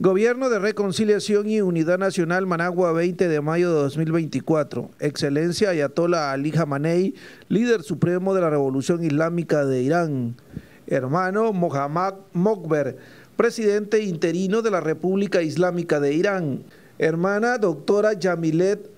Gobierno de Reconciliación y Unidad Nacional Managua 20 de mayo de 2024. Excelencia Ayatollah Ali Khamenei, líder supremo de la Revolución Islámica de Irán. Hermano Mohammad Mokber, presidente interino de la República Islámica de Irán. Hermana doctora Yamilet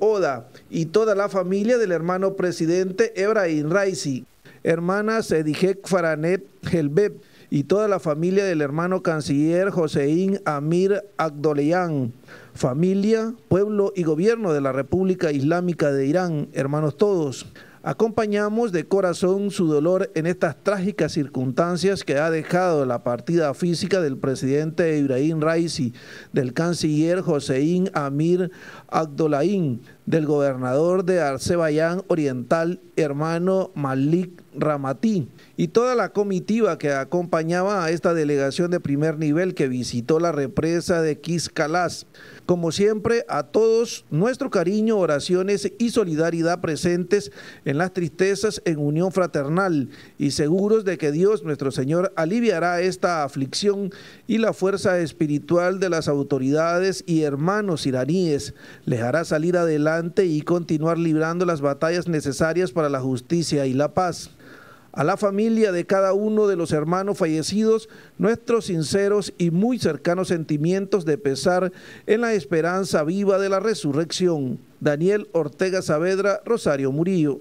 Oda y toda la familia del hermano presidente Ebrahim Raisi. Hermana Sedijek Faranet Helbeb y toda la familia del hermano canciller Joseín Amir Agdoleyan, familia, pueblo y gobierno de la República Islámica de Irán, hermanos todos. Acompañamos de corazón su dolor en estas trágicas circunstancias que ha dejado la partida física del presidente Ibrahim Raisi, del canciller Joseín Amir Abdolaín, del gobernador de Arcebayán Oriental, hermano Malik Ramatí, y toda la comitiva que acompañaba a esta delegación de primer nivel que visitó la represa de Quiscalás. Como siempre, a todos nuestro cariño, oraciones y solidaridad presentes en las tristezas en unión fraternal y seguros de que Dios nuestro Señor aliviará esta aflicción y la fuerza espiritual de las autoridades y hermanos iraníes les hará salir adelante y continuar librando las batallas necesarias para la justicia y la paz. A la familia de cada uno de los hermanos fallecidos, nuestros sinceros y muy cercanos sentimientos de pesar en la esperanza viva de la resurrección. Daniel Ortega Saavedra, Rosario Murillo.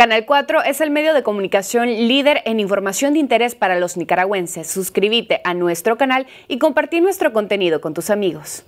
Canal 4 es el medio de comunicación líder en información de interés para los nicaragüenses. Suscríbete a nuestro canal y compartir nuestro contenido con tus amigos.